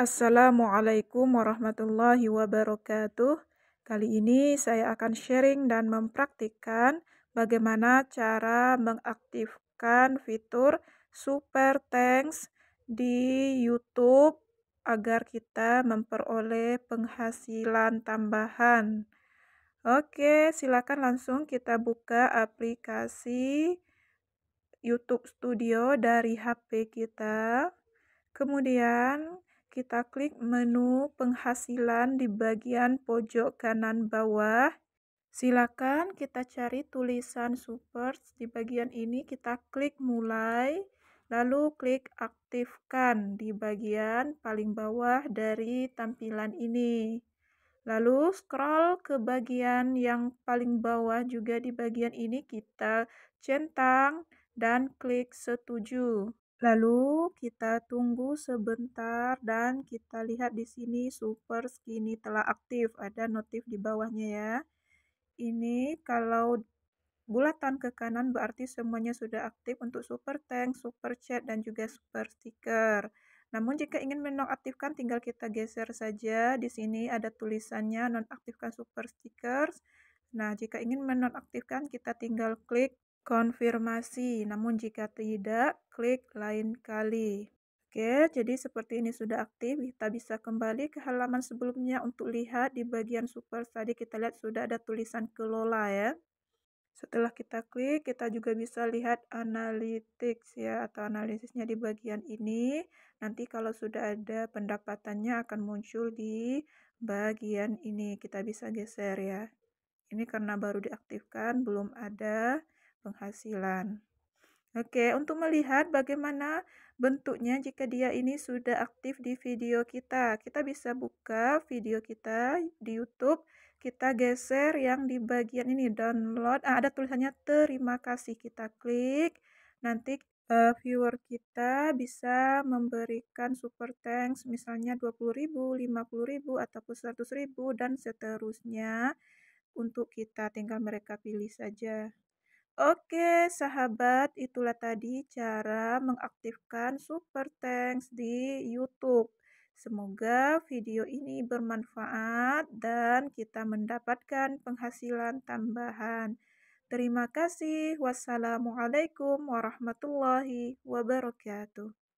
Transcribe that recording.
Assalamualaikum warahmatullahi wabarakatuh. Kali ini saya akan sharing dan mempraktikkan bagaimana cara mengaktifkan fitur Super Thanks di YouTube agar kita memperoleh penghasilan tambahan. Oke, silakan langsung kita buka aplikasi YouTube Studio dari HP kita. Kemudian kita klik menu penghasilan di bagian pojok kanan bawah. Silakan kita cari tulisan support di bagian ini kita klik mulai lalu klik aktifkan di bagian paling bawah dari tampilan ini. Lalu scroll ke bagian yang paling bawah juga di bagian ini kita centang dan klik setuju. Lalu kita tunggu sebentar dan kita lihat di sini super skinny telah aktif. Ada notif di bawahnya ya. Ini kalau bulatan ke kanan berarti semuanya sudah aktif untuk super tank, super chat, dan juga super sticker. Namun jika ingin menonaktifkan tinggal kita geser saja. Di sini ada tulisannya nonaktifkan super stickers. Nah, jika ingin menonaktifkan kita tinggal klik konfirmasi. Namun jika tidak, klik lain kali. Oke, jadi seperti ini sudah aktif, kita bisa kembali ke halaman sebelumnya untuk lihat di bagian super tadi kita lihat sudah ada tulisan kelola ya. Setelah kita klik, kita juga bisa lihat analytics ya atau analisisnya di bagian ini. Nanti kalau sudah ada pendapatannya akan muncul di bagian ini. Kita bisa geser ya. Ini karena baru diaktifkan, belum ada penghasilan. Oke, untuk melihat bagaimana bentuknya jika dia ini sudah aktif di video kita, kita bisa buka video kita di YouTube, kita geser yang di bagian ini download, ah, ada tulisannya terima kasih, kita klik, nanti uh, viewer kita bisa memberikan super thanks misalnya 20.000, 50.000 ataupun 100.000 dan seterusnya untuk kita tinggal mereka pilih saja. Oke, sahabat, itulah tadi cara mengaktifkan Super Thanks di YouTube. Semoga video ini bermanfaat dan kita mendapatkan penghasilan tambahan. Terima kasih. Wassalamualaikum warahmatullahi wabarakatuh.